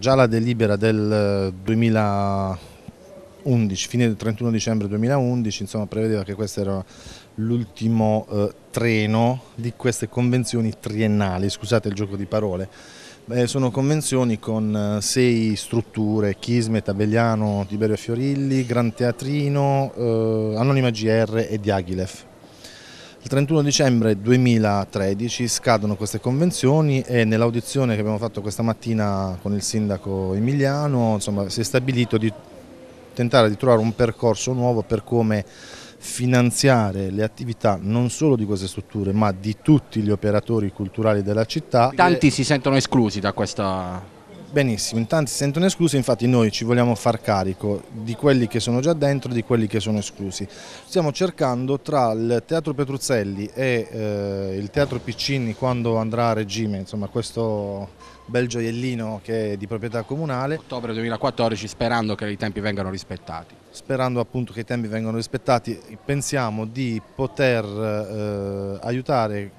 già la delibera del 2011, eh, fine del 31 dicembre 2011, insomma, prevedeva che questo era l'ultimo eh, treno di queste convenzioni triennali, scusate il gioco di parole. Eh, sono convenzioni con eh, sei strutture, Chisme, Tabelliano, Tiberio Fiorilli, Gran Teatrino, eh, Anonima GR e Diaghilev. Il 31 dicembre 2013 scadono queste convenzioni e nell'audizione che abbiamo fatto questa mattina con il sindaco Emiliano insomma, si è stabilito di tentare di trovare un percorso nuovo per come finanziare le attività non solo di queste strutture ma di tutti gli operatori culturali della città. Tanti si sentono esclusi da questa Benissimo, intanto si sentono esclusi, infatti noi ci vogliamo far carico di quelli che sono già dentro e di quelli che sono esclusi. Stiamo cercando tra il Teatro Petruzzelli e eh, il Teatro Piccini quando andrà a regime, insomma questo bel gioiellino che è di proprietà comunale. Ottobre 2014 sperando che i tempi vengano rispettati. Sperando appunto che i tempi vengano rispettati, pensiamo di poter eh, aiutare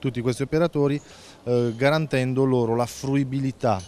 tutti questi operatori eh, garantendo loro la fruibilità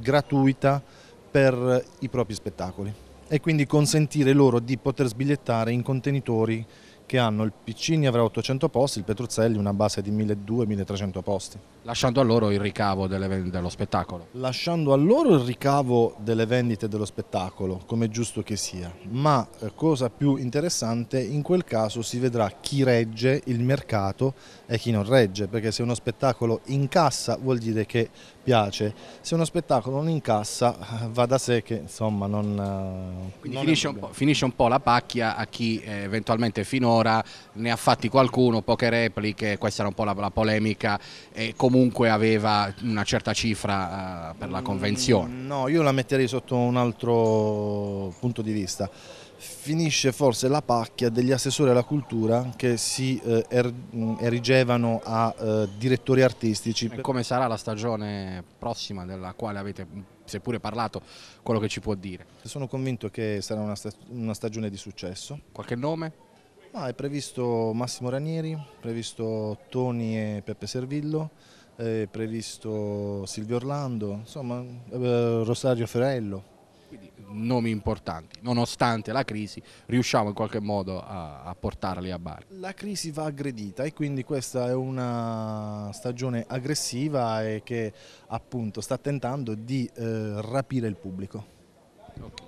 gratuita per i propri spettacoli e quindi consentire loro di poter sbigliettare in contenitori che hanno il Piccini avrà 800 posti, il Petruzzelli una base di 1200-1300 posti. Lasciando a loro il ricavo dello spettacolo? Lasciando a loro il ricavo delle vendite dello spettacolo, come giusto che sia, ma eh, cosa più interessante, in quel caso si vedrà chi regge il mercato e chi non regge, perché se uno spettacolo incassa vuol dire che piace. Se uno spettacolo non incassa va da sé che insomma non... Eh, Quindi non finisce, un po', finisce, un po', la pacchia a chi eh, eventualmente finora ne ha fatti qualcuno, poche repliche, questa era un po' la, la polemica e comunque aveva una certa cifra eh, per la convenzione. Mm, no, io la metterei sotto un altro punto di vista finisce forse la pacchia degli assessori alla cultura che si eh, er, mm, erigevano a eh, direttori artistici. E come sarà la stagione prossima della quale avete mm, seppure parlato quello che ci può dire? Sono convinto che sarà una, sta, una stagione di successo. Qualche nome? Ah, è previsto Massimo Ranieri, previsto Toni e Peppe Servillo, è eh, previsto Silvio Orlando, insomma eh, Rosario Ferrello quindi nomi importanti, nonostante la crisi riusciamo in qualche modo a, a portarli a Bari. La crisi va aggredita e quindi questa è una stagione aggressiva e che appunto sta tentando di eh, rapire il pubblico. Ok.